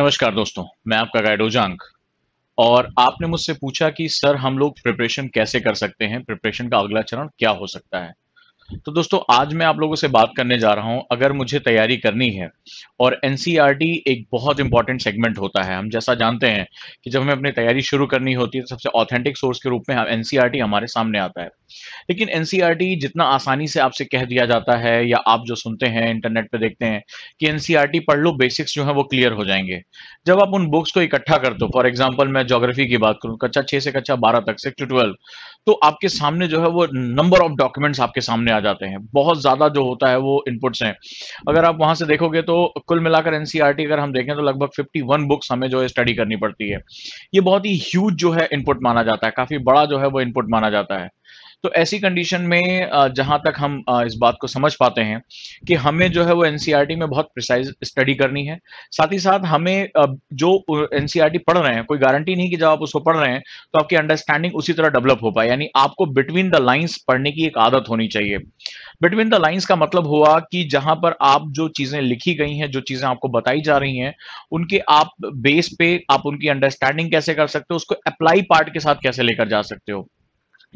नमस्कार दोस्तों मैं आपका गाइड ओजांक और आपने मुझसे पूछा कि सर हम लोग प्रिपरेशन कैसे कर सकते हैं प्रिपरेशन का अगला चरण क्या हो सकता है तो दोस्तों आज मैं आप लोगों से बात करने जा रहा हूं अगर मुझे तैयारी करनी है और एन e एक बहुत इंपॉर्टेंट सेगमेंट होता है हम जैसा जानते हैं कि जब हमें अपनी तैयारी शुरू करनी होती है तो सबसे ऑथेंटिक सोर्स के रूप में एन हाँ, e हमारे सामने आता है लेकिन एन e जितना आसानी से आपसे कह दिया जाता है या आप जो सुनते हैं इंटरनेट पर देखते हैं कि एनसीआर पढ़ लो बेसिक्स जो है वो क्लियर हो जाएंगे जब आप उन बुक्स को इकट्ठा कर दो फॉर एग्जाम्पल मैं जोग्राफी की बात करूँ कक्षा छह से कक्षा बारह तक सिक्स टू ट्वेल्व तो आपके सामने जो है वो नंबर ऑफ डॉक्यूमेंट्स आपके सामने आ जाते हैं बहुत ज्यादा जो होता है वो इनपुट्स हैं अगर आप वहां से देखोगे तो कुल मिलाकर एनसीईआरटी e अगर हम देखें तो लगभग 51 बुक्स हमें जो है स्टडी करनी पड़ती है ये बहुत ही ह्यूज जो है इनपुट माना जाता है काफी बड़ा जो है वो इनपुट माना जाता है तो ऐसी कंडीशन में जहां तक हम इस बात को समझ पाते हैं कि हमें जो है वो एनसीईआरटी e में बहुत प्रिसाइज स्टडी करनी है साथ ही साथ हमें जो एनसीईआरटी e पढ़ रहे हैं कोई गारंटी नहीं कि जब आप उसको पढ़ रहे हैं तो आपकी अंडरस्टैंडिंग उसी तरह डेवलप हो पाए यानी आपको बिटवीन द लाइन्स पढ़ने की एक आदत होनी चाहिए बिटवीन द लाइन्स का मतलब हुआ कि जहां पर आप जो चीजें लिखी गई हैं जो चीजें आपको बताई जा रही हैं उनके आप बेस पे आप उनकी अंडरस्टैंडिंग कैसे कर सकते हो उसको अप्लाई पार्ट के साथ कैसे लेकर जा सकते हो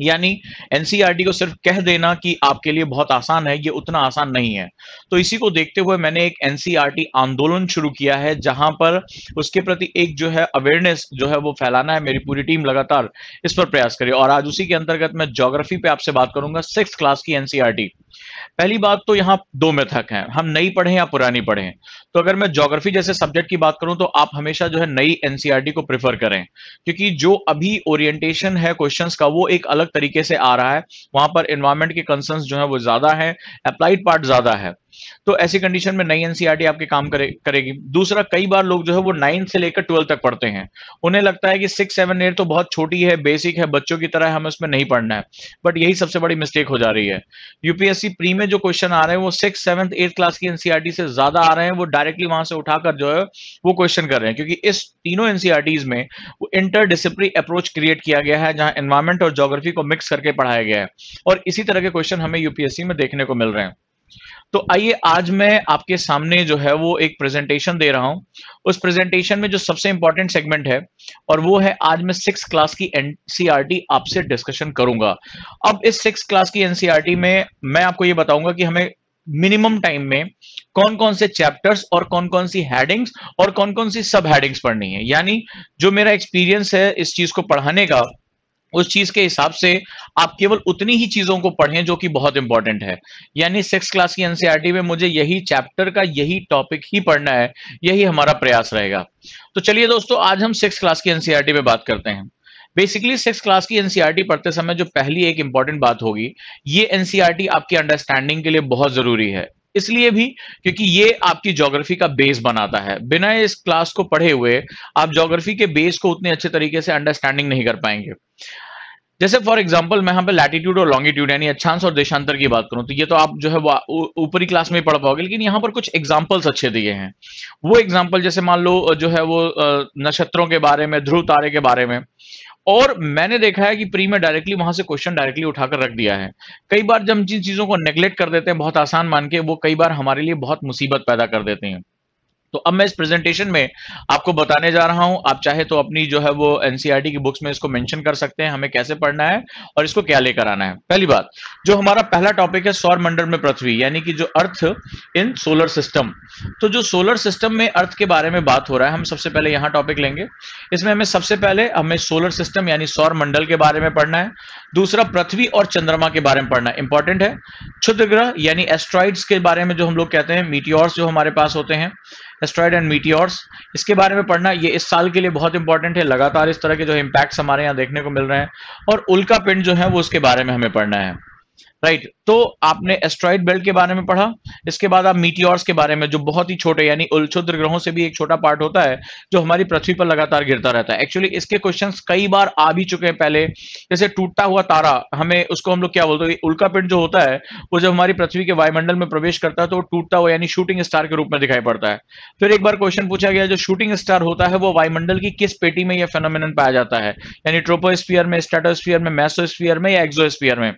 यानी एनसीईआरटी e को सिर्फ कह देना कि आपके लिए बहुत आसान है ये उतना आसान नहीं है तो इसी को देखते हुए मैंने एक एनसीईआरटी e आंदोलन शुरू किया है जहां पर उसके प्रति एक जो है अवेयरनेस जो है वो फैलाना है मेरी पूरी टीम लगातार इस पर प्रयास करे और आज उसी के अंतर्गत मैं जोग्राफी पे आपसे बात करूंगा सिक्स क्लास की एनसीआरटी पहली बात तो यहां दो मेथक हैं हम नई पढ़े या पुरानी पढ़े तो अगर मैं ज्योग्राफी जैसे सब्जेक्ट की बात करूं तो आप हमेशा जो है नई एनसीईआरटी e को प्रेफर करें क्योंकि जो अभी ओरिएंटेशन है क्वेश्चन का वो एक अलग तरीके से आ रहा है वहां पर एनवायरमेंट के कंसर्न जो है वो ज्यादा है अप्लाइड पार्ट ज्यादा है तो ऐसी कंडीशन में नई एनसीईआरटी e आपके काम करे, करेगी दूसरा कई बार लोग जो है वो नाइन्थ से लेकर ट्वेल्थ तक पढ़ते हैं उन्हें लगता है कि सिक्स सेवन एट तो बहुत छोटी है बेसिक है बच्चों की तरह हमें उसमें नहीं पढ़ना है बट यही सबसे बड़ी मिस्टेक हो जा रही है यूपीएससी प्री में जो क्वेश्चन आ रहे हैं वो सिक्स सेवन्थ एट क्लास की एनसीआरटी e से ज्यादा आ रहे हैं वो डायरेक्टली वहां से उठाकर जो है वो क्वेश्चन कर रहे हैं क्योंकि इस तीनों एनसीआरटीज e में वो इंटर डिसिप्लिन अप्रोच क्रिएट किया गया है जहां एनवायरमेंट और ज्योग्राफी को मिक्स करके पढ़ाया गया है और इसी तरह के क्वेश्चन हमें यूपीएससी में देखने को मिल रहे हैं तो आइए आज मैं आपके सामने जो है वो एक प्रेजेंटेशन दे रहा हूं उस प्रेजेंटेशन में जो सबसे इंपॉर्टेंट सेगमेंट है और वो है आज मैं सिक्स क्लास की एनसीआरटी e आपसे डिस्कशन करूंगा अब इस सिक्स क्लास की एनसीआरटी e में मैं आपको ये बताऊंगा कि हमें मिनिमम टाइम में कौन कौन से चैप्टर्स और कौन कौन सी हेडिंग्स और कौन कौन सी सब हेडिंग्स पढ़नी है यानी जो मेरा एक्सपीरियंस है इस चीज को पढ़ाने का उस चीज के हिसाब से आप केवल उतनी ही चीजों को पढ़ें जो कि बहुत इंपॉर्टेंट है यानी सिक्स क्लास की एनसीईआरटी e में मुझे यही चैप्टर का यही टॉपिक ही पढ़ना है यही हमारा प्रयास रहेगा तो चलिए दोस्तों आज हम सिक्स क्लास की एनसीईआरटी e में बात करते हैं बेसिकली सिक्स क्लास की एनसीईआरटी e पढ़ते समय जो पहली एक इंपॉर्टेंट बात होगी ये एनसीईआरटी आपकी अंडरस्टैंडिंग के लिए बहुत जरूरी है इसलिए भी क्योंकि ये आपकी ज्योग्राफी का बेस बनाता है बिना इस क्लास को पढ़े हुए आप ज्योग्राफी के बेस को उतने अच्छे तरीके से अंडरस्टैंडिंग नहीं कर पाएंगे जैसे फॉर एग्जाम्पल मैं यहाँ पे लैटिट्यूड और लॉन्गिट्यूड यानी अच्छांश और देशांतर की बात करूं तो ये तो आप जो है वो ऊपरी क्लास में ही पढ़ पाओगे लेकिन यहाँ पर कुछ एग्जाम्पल्स अच्छे दिए हैं वो एग्जाम्पल जैसे मान लो जो है वो नक्षत्रों के बारे में ध्रुव तारे के बारे में और मैंने देखा है कि प्री में डायरेक्टली वहां से क्वेश्चन डायरेक्टली उठाकर रख दिया है कई बार जब जिन चीजों को नेग्लेक्ट कर देते हैं बहुत आसान मान के वो कई बार हमारे लिए बहुत मुसीबत पैदा कर देते हैं तो अब मैं इस प्रेजेंटेशन में आपको बताने जा रहा हूं आप चाहे तो अपनी जो है वो एनसीईआरटी e की बुक्स में इसको मेंशन कर सकते हैं हमें कैसे पढ़ना है और इसको क्या लेकर आना है पहली बात जो हमारा पहला टॉपिक है सौर मंडल में पृथ्वी यानी कि जो अर्थ इन सोलर सिस्टम तो जो सोलर सिस्टम में अर्थ के बारे में बात हो रहा है हम सबसे पहले यहाँ टॉपिक लेंगे इसमें हमें सबसे पहले हमें सोलर सिस्टम यानी सौर मंडल के बारे में पढ़ना है दूसरा पृथ्वी और चंद्रमा के बारे में पढ़ना इंपॉर्टेंट है क्षुद्र ग्रह यानी एस्ट्रॉइड्स के बारे में जो हम लोग कहते हैं मीटियोर्स जो हमारे पास होते हैं एस्ट्रॉयड एंड मीटियोर्स इसके बारे में पढ़ना ये इस साल के लिए बहुत इंपॉर्टेंट है लगातार इस तरह के जो इम्पैक्ट्स हमारे यहाँ देखने को मिल रहे हैं और उल्का पिंड जो है वो उसके बारे में हमें पढ़ना है राइट right. तो आपने एस्ट्रॉइड बेल्ट के बारे में पढ़ा इसके बाद आप मीटियोर्स के बारे में जो बहुत ही छोटे यानी उलछुद्र ग्रहों से भी एक छोटा पार्ट होता है जो हमारी पृथ्वी पर लगातार गिरता रहता है एक्चुअली इसके क्वेश्चंस कई बार आ भी चुके हैं पहले जैसे टूटता हुआ तारा हमें उसको हम लोग क्या बोलते हैं उल्का पिंड जो होता है वो जब हमारी पृथ्वी के वायुमंडल में प्रवेश करता है तो टूटता हुआ यानी शूटिंग स्टार के रूप में दिखाई पड़ता है फिर एक बार क्वेश्चन पूछा गया जो शूटिंग स्टार होता है वो वायुमंडल की किस पेटी में यह फेनोमिन पाया जाता है यानी ट्रोपोस्फियर में स्टेटोस्फियर में मैसोस्फियर में या एक्सोस्फियर में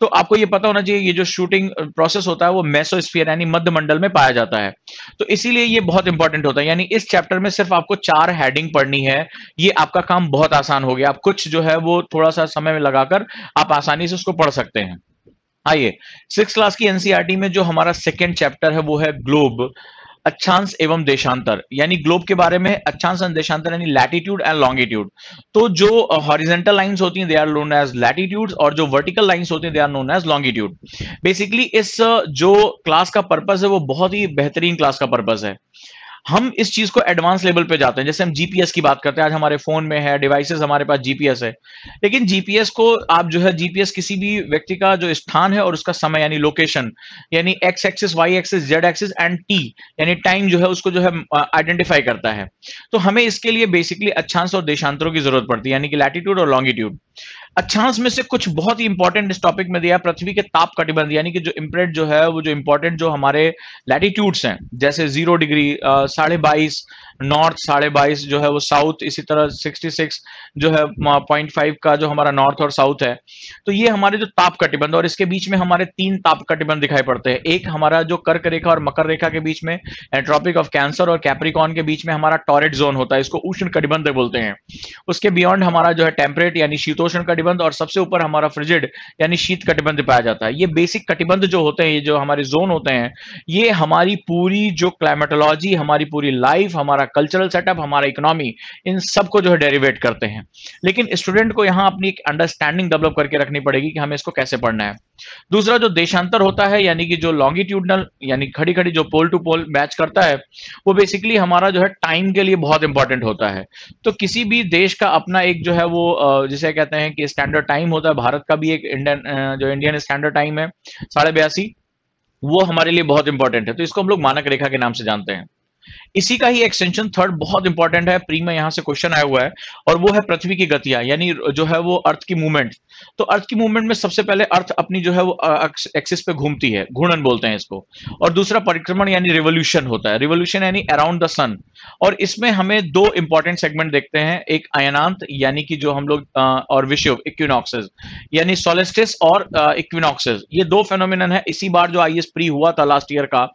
तो आपको ये पता होना चाहिए ये जो शूटिंग प्रोसेस होता है वो मेसोस्फियर यानी मध्य मंडल में पाया जाता है तो इसीलिए ये बहुत इंपॉर्टेंट होता है यानी इस चैप्टर में सिर्फ आपको चार हेडिंग पढ़नी है ये आपका काम बहुत आसान हो गया आप कुछ जो है वो थोड़ा सा समय में लगाकर आप आसानी से उसको पढ़ सकते हैं आइए सिक्स क्लास की एनसीआरटी e में जो हमारा सेकेंड चैप्टर है वो है ग्लोब अच्छांश एवं देशांतर यानी ग्लोब के बारे में अच्छांश एंड देशांतर यानी लैटिट्यूड एंड लॉन्गिट्यूड तो जो हॉरिजेंटल लाइंस होती हैं they are known as latitude और जो वर्टिकल लाइंस होती हैं they are known as longitude basically इस जो क्लास का पर्पज है वो बहुत ही बेहतरीन क्लास का पर्पज है हम इस चीज को एडवांस लेवल पे जाते हैं जैसे हम जीपीएस की बात करते हैं आज हमारे फोन में है डिवाइसेस हमारे पास जीपीएस है लेकिन जीपीएस को आप जो है जीपीएस किसी भी व्यक्ति का जो स्थान है और उसका समय यानी लोकेशन यानी X axis Y axis Z axis and T यानी टाइम जो है उसको जो है आइडेंटिफाई करता है तो हमें इसके लिए बेसिकली अच्छांश और देशांतरों की जरूरत पड़ती है यानी कि लैटिट्यूड और लॉन्गिट्यूड अच्छांश में से कुछ बहुत ही इंपॉर्टेंट इस टॉपिक में दिया पृथ्वी के ताप कटिबंध यानी कि जो इम्प्रेट जो है वो जो इंपॉर्टेंट जो हमारे लैटिट्यूड्स हैं जैसे जीरो डिग्री साढ़े बाईस नॉर्थ साढ़े बाईस जो है वो साउथ इसी तरह सिक्सटी सिक्स जो है पॉइंट फाइव का जो हमारा नॉर्थ और साउथ है तो ये हमारे जो ताप कटिबंध और इसके बीच में हमारे तीन ताप कटिबंध दिखाई पड़ते हैं एक हमारा जो कर्क रेखा और मकर रेखा के बीच में एंट्रॉपिक ऑफ कैंसर और कैप्रिकॉन के बीच में हमारा टॉरेट जोन होता है इसको उष्ण कटिबंध बोलते हैं उसके बियॉन्ड हमारा जो है टेम्परेट यानी शीतोष्ण कटिबंध और सबसे ऊपर हमारा फ्रिजिड यानी शीत कटिबंध पाया जाता है ये बेसिक कटिबंध जो होते हैं ये जो हमारे जोन होते हैं ये हमारी पूरी जो क्लाइमेटोलॉजी हमारी पूरी लाइफ हमारा हमारा कल्चरल सेटअप हमारा इकोनॉमी इन सबको जो है डेरिवेट करते हैं लेकिन स्टूडेंट को यहाँ अपनी एक अंडरस्टैंडिंग डेवलप करके रखनी पड़ेगी कि हमें इसको कैसे पढ़ना है दूसरा जो देशांतर होता है यानी कि जो लॉन्गिट्यूडनल यानी खड़ी खड़ी जो पोल टू पोल मैच करता है वो बेसिकली हमारा जो है टाइम के लिए बहुत इंपॉर्टेंट होता है तो किसी भी देश का अपना एक जो है वो जिसे कहते हैं कि स्टैंडर्ड टाइम होता है भारत का भी एक इंडियन जो इंडियन स्टैंडर्ड टाइम है साढ़े वो हमारे लिए बहुत इंपॉर्टेंट है तो इसको हम लोग मानक रेखा के नाम से जानते हैं इसी का ही एक्सटेंशन थर्ड बहुत इंपॉर्टेंट है प्री में यहां से क्वेश्चन आया हुआ है और वो है पृथ्वी की गतियां यानी जो है वो अर्थ की मूवमेंट तो अर्थ की मूवमेंट में सबसे पहले अर्थ अपनी जो है वो एक्सिस पे घूमती है घूर्णन बोलते हैं इसको और दूसरा परिक्रमण यानी रिवोल्यूशन होता है रिवोल्यूशन यानी अराउंड द सन और इसमें हमें दो इंपॉर्टेंट सेगमेंट देखते हैं एक अयनांत यानी कि जो हम लोग और विश्व इक्विनॉक्सेज यानी सोलेस्टिस और इक्विनॉक्सिस ये दो फेनोमिन है इसी बार जो आई प्री हुआ था लास्ट ईयर का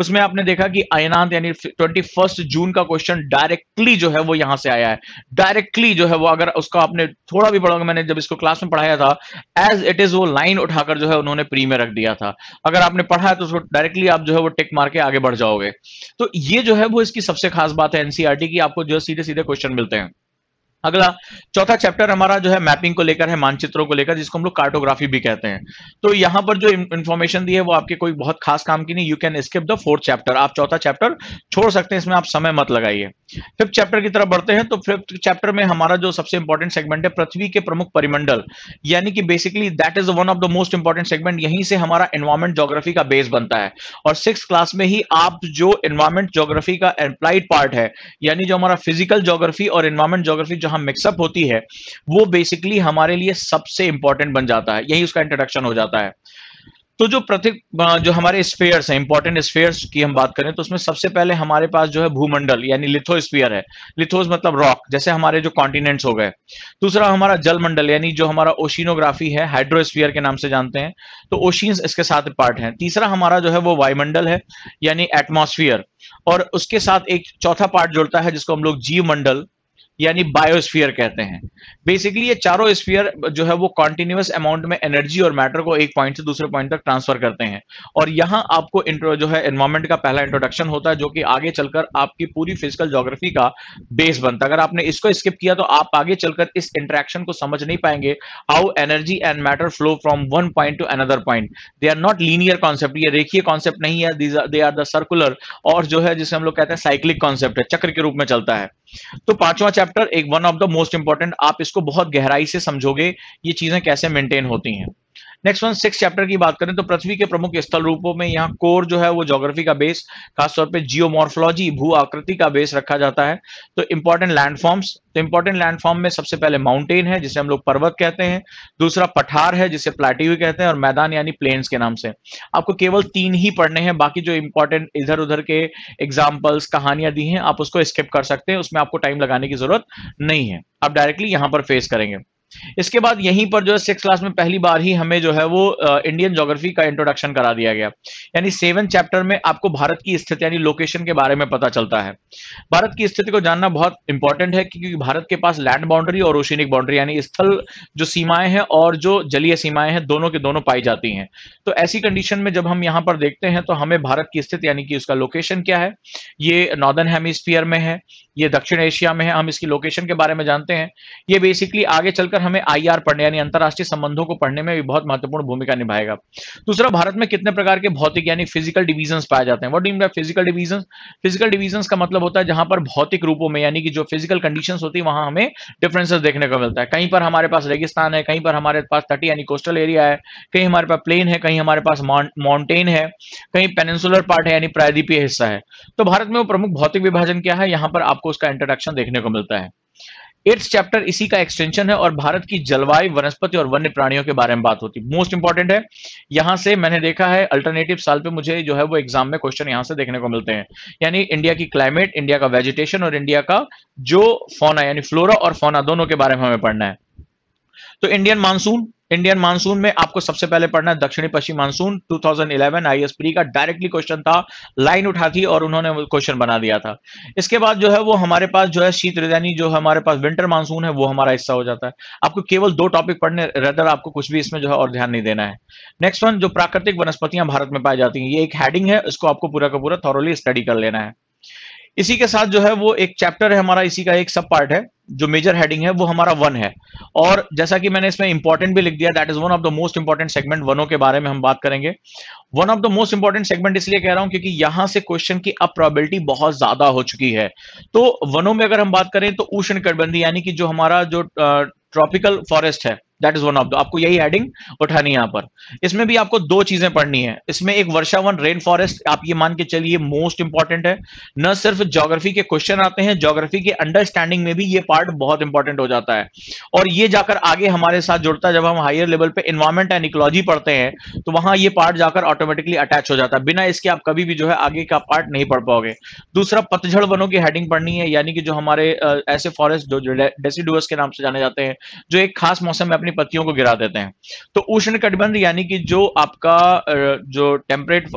उसमें आपने देखा कि अयनांत यानी ट्वेंटी फर्स्ट जून का क्वेश्चन डायरेक्टली जो है वो यहां से आया है डायरेक्टली जो है वो अगर उसका आपने थोड़ा भी पढ़ोगे मैंने जब इसको क्लास में पढ़ाया था एज इट इज वो लाइन उठाकर जो है उन्होंने प्री में रख दिया था अगर आपने पढ़ा है तो उसको डायरेक्टली आप जो है वो टिक मार के आगे बढ़ जाओगे तो ये जो है वो इसकी सबसे खास बात है एनसीआरटी e की आपको जो सीधे सीधे क्वेश्चन मिलते हैं अगला चौथा चैप्टर हमारा जो है मैपिंग को लेकर है मानचित्रों को लेकर जिसको हम लोग कार्टोग्राफी भी कहते हैं तो यहां पर जो इन्फॉर्मेशन दी है वो आपके कोई बहुत खास काम की नहीं you can skip the fourth chapter आप चौथा चैप्टर छोड़ सकते हैं इसमें आप समय मत लगाइए फिफ्थ चैप्टर की तरफ बढ़ते हैं तो फिफ्थ चैप्टर में हमारा जो सबसे इंपॉर्टेंट सेगमेंट है पृथ्वी के प्रमुख परिमंडल यानी कि basically that is one of the most important segment यहीं से हमारा एनवायरमेंट जोग्राफी का बेस बनता है और सिक्स क्लास में ही आप जो एनवायरमेंट जोग्राफी का एप्लाइड पार्ट है यानी जो हमारा फिजिकल जोग्राफी और एनवायरमेंट जोग्राफी जहां जहां मिक्सअप होती है वो बेसिकली हमारे लिए सबसे इंपॉर्टेंट बन जाता है यही उसका इंट्रोडक्शन हो जाता है तो जो प्रत्येक जो हमारे स्पेयर्स हैं इंपॉर्टेंट स्पेयर्स की हम बात करें तो उसमें सबसे पहले हमारे पास जो है भूमंडल यानी लिथोस्फीयर है लिथोस मतलब रॉक जैसे हमारे जो कॉन्टिनेंट्स हो गए दूसरा हमारा जलमंडल यानी जो हमारा ओशिनोग्राफी है हाइड्रोस्फीयर के नाम से जानते हैं तो ओशियंस इसके साथ पार्ट है तीसरा हमारा जो है वो वायुमंडल है यानी एटमोस्फियर और उसके साथ एक चौथा पार्ट जुड़ता है जिसको हम लोग जीव मंडल यानी बायोस्फीयर कहते हैं बेसिकली ये चारों स्फीयर जो है वो कॉन्टिन्यूस अमाउंट में एनर्जी और मैटर को एक पॉइंट से दूसरे पॉइंट तक ट्रांसफर करते हैं और यहां आपको जो है एनवायरमेंट का पहला इंट्रोडक्शन होता है जो कि आगे चलकर आपकी पूरी फिजिकल जोग्राफी का बेस बनता है अगर आपने इसको स्किप किया तो आप आगे चलकर इस इंट्रैक्शन को समझ नहीं पाएंगे how energy and matter flow from one point to another point they are not linear concept ये रेखीय कॉन्सेप्ट नहीं है दे आर द सर्कुलर और जो है जिसे हम लोग कहते हैं साइक्लिक कॉन्सेप्ट है चक्र के रूप में चलता है तो पांचवा चैप्टर एक one of the most important आप इसको बहुत गहराई से समझोगे ये चीजें कैसे मेंटेन होती हैं नेक्स्ट वन सिक्स चैप्टर की बात करें तो पृथ्वी के प्रमुख स्थल रूपों में यहाँ कोर जो है वो ज्योग्राफी का बेस खासतौर पर जियोमॉर्फोलॉजी भू आकृति का बेस रखा जाता है तो इंपॉर्टेंट लैंडफॉर्म्स तो इंपॉर्टेंट लैंडफॉर्म में सबसे पहले माउंटेन है जिसे हम लोग पर्वत कहते हैं दूसरा पठार है जिसे प्लेट्यू कहते हैं और मैदान यानी प्लेन्स के नाम से आपको केवल तीन ही पढ़ने हैं बाकी जो इंपॉर्टेंट इधर उधर के एग्जाम्पल्स कहानियां दी हैं आप उसको स्किप कर सकते हैं उसमें आपको टाइम लगाने की जरूरत नहीं है आप डायरेक्टली यहां पर फेस करेंगे इसके बाद यहीं पर जो है सिक्स क्लास में पहली बार ही हमें जो है वो इंडियन ज्योग्राफी का इंट्रोडक्शन करा दिया गया यानी सेवन चैप्टर में आपको भारत की स्थिति यानी लोकेशन के बारे में पता चलता है भारत की स्थिति को जानना बहुत इंपॉर्टेंट है क्योंकि भारत के पास लैंड बाउंड्री और ओशिनिक बाउंड्री यानी स्थल जो सीमाएं हैं और जो जलीय सीमाएं हैं दोनों के दोनों पाई जाती हैं तो ऐसी कंडीशन में जब हम यहाँ पर देखते हैं तो हमें भारत की स्थिति यानी कि उसका लोकेशन क्या है ये नॉर्दर्न हेमिस्फीयर में है ये दक्षिण एशिया में है हम इसकी लोकेशन के बारे में जानते हैं ये बेसिकली आगे चलकर हमें आईआर पढ़ने यानी अंतर्राष्ट्रीय संबंधों को पढ़ने में भी बहुत महत्वपूर्ण भूमिका निभाएगा दूसरा भारत में कितने प्रकार के भौतिक यानी फिजिकल डिवीजन पाए जाते हैं what deem physical division physical division का मतलब होता है जहां पर भौतिक रूपों में यानी कि जो फिजिकल कंडीशन होती है वहां हमें डिफरेंसेस देखने को मिलता है कहीं पर हमारे पास रेगिस्तान है कहीं पर हमारे पास तटी यानी कोस्टल एरिया है कहीं हमारे पास प्लेन है कहीं हमारे पास माउंटेन है कहीं पेनेसुलर पार्ट है यानी प्रायद्वीपीय हिस्सा है तो भारत में वो प्रमुख भौतिक विभाजन क्या है यहां पर आपको उसका इंट्रोडक्शन देखने को मिलता है एट्थ चैप्टर इसी का एक्सटेंशन है और भारत की जलवायु वनस्पति और वन्य प्राणियों के बारे में बात होती है मोस्ट इंपॉर्टेंट है यहां से मैंने देखा है अल्टरनेटिव साल पे मुझे जो है वो एग्जाम में क्वेश्चन यहां से देखने को मिलते हैं यानी इंडिया की क्लाइमेट इंडिया का वेजिटेशन और इंडिया का जो फोना यानी फ्लोरा और फोना दोनों के बारे में हमें पढ़ना है तो इंडियन मानसून इंडियन मानसून में आपको सबसे पहले पढ़ना है दक्षिणी पश्चिम मानसून 2011 आईएस प्री का डायरेक्टली क्वेश्चन था लाइन उठा थी और उन्होंने क्वेश्चन बना दिया था इसके बाद जो है वो हमारे पास जो है शीत रिदानी जो हमारे पास विंटर मानसून है वो हमारा हिस्सा हो जाता है आपको केवल दो टॉपिक पढ़ने रेदर आपको कुछ भी इसमें जो है और ध्यान नहीं देना है नेक्स्ट वन जो प्राकृतिक वनस्पतियां भारत में पाई जाती है ये एक हेडिंग है इसको आपको पूरा का पूरा थॉरली स्टडी कर लेना है इसी के साथ जो है वो एक चैप्टर है हमारा इसी का एक सब पार्ट है जो मेजर हेडिंग है वो हमारा वन है और जैसा कि मैंने इसमें इंपॉर्टेंट भी लिख दिया that is one of the most important segment वनों के बारे में हम बात करेंगे one of the most important segment इसलिए कह रहा हूं क्योंकि यहां से क्वेश्चन की अब प्रॉबिलिटी बहुत ज्यादा हो चुकी है तो वनों में अगर हम बात करें तो उष्ण यानी कि जो हमारा जो ट्रॉपिकल फॉरेस्ट है that is one of the आपको यही हेडिंग उठानी है यहां पर इसमें भी आपको दो चीजें पढ़नी है इसमें एक वर्षा वन रेन फॉरेस्ट आप ये मान के चलिए मोस्ट इंपॉर्टेंट है न सिर्फ जोग्राफी के क्वेश्चन आते हैं जोग्राफी के अंडरस्टैंडिंग में भी ये पार्ट बहुत इंपॉर्टेंट हो जाता है और ये जाकर आगे हमारे साथ जुड़ता है जब हम हायर लेवल पे इन्वायरमेंट एंड इकोलॉजी पढ़ते हैं तो वहां ये पार्ट जाकर ऑटोमेटिकली अटैच हो जाता है बिना इसके आप कभी भी जो है आगे का पार्ट नहीं पढ़ पाओगे दूसरा पतझड़ वनों की हेडिंग पढ़नी है यानी कि जो हमारे ऐसे फॉरेस्ट जो डेसीडुअस के नाम से जाने जाते हैं जो एक खास मौसम में अपनी की पत्तियों को गिरा देते हैं तो उष्ण कटिबंध यानी कि जो आपका जो टेम्परेट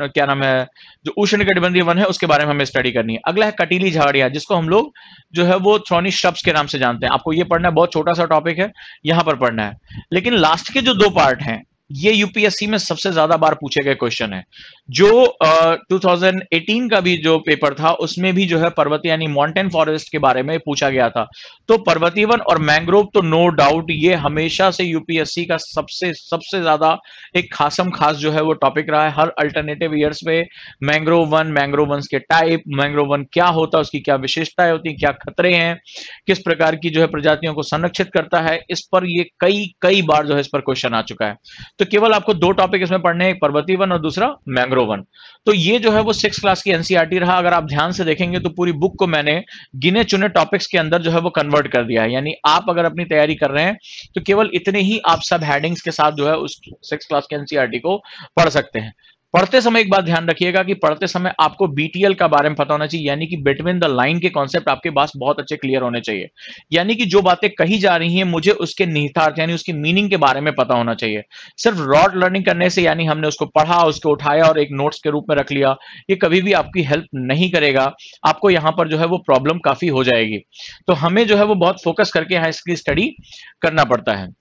क्या नाम है जो उष्ण कटिबंधीय वन है उसके बारे में हमें स्टडी करनी है अगला है कटीली झाड़ियां जिसको हम लोग जो है वो थ्रोनी शब्स के नाम से जानते हैं आपको ये पढ़ना है बहुत छोटा सा टॉपिक है यहां पर पढ़ना है लेकिन लास्ट के जो दो पार्ट हैं ये यूपीएससी में सबसे ज्यादा बार पूछे गए क्वेश्चन है जो uh, 2018 का भी जो पेपर था उसमें भी जो है पर्वत यानी माउंटेन फॉरेस्ट के बारे में पूछा गया था तो पर्वतीय वन और मैंग्रोव तो नो डाउट ये हमेशा से यूपीएससी का सबसे सबसे ज्यादा एक खासम खास जो है वो टॉपिक रहा है हर अल्टरनेटिव ईयर्स में मैंग्रोव वन मैंग्रोव वन के टाइप मैंग्रोव वन क्या होता है उसकी क्या विशेषताएं होती है क्या खतरे हैं किस प्रकार की जो है प्रजातियों को संरक्षित करता है इस पर ये कई कई बार जो है इस पर क्वेश्चन आ चुका है तो केवल आपको दो टॉपिक इसमें पढ़ने हैं एक पर्वती वन और दूसरा मैंग्रो वन तो ये जो है वो सिक्स क्लास की एनसीआरटी e रहा अगर आप ध्यान से देखेंगे तो पूरी बुक को मैंने गिने चुने टॉपिक्स के अंदर जो है वो कन्वर्ट कर दिया है यानी आप अगर अपनी तैयारी कर रहे हैं तो केवल इतने ही आप सब हेडिंग्स के साथ जो है उस सिक्स क्लास की एनसीआरटी को पढ़ सकते हैं पढ़ते समय एक बात ध्यान रखिएगा कि पढ़ते समय आपको बीटीएल का बारे में पता होना चाहिए यानी कि बिटवीन द लाइन के कॉन्सेप्ट आपके पास बहुत अच्छे क्लियर होने चाहिए यानी कि जो बातें कही जा रही हैं मुझे उसके निहितार्थ यानी उसकी मीनिंग के बारे में पता होना चाहिए सिर्फ रॉड लर्निंग करने से यानी हमने उसको पढ़ा उसको उठाया और एक नोट्स के रूप में रख लिया ये कभी भी आपकी हेल्प नहीं करेगा आपको यहाँ पर जो है वो प्रॉब्लम काफी हो जाएगी तो हमें जो है वो बहुत फोकस करके यहाँ इसकी स्टडी करना पड़ता है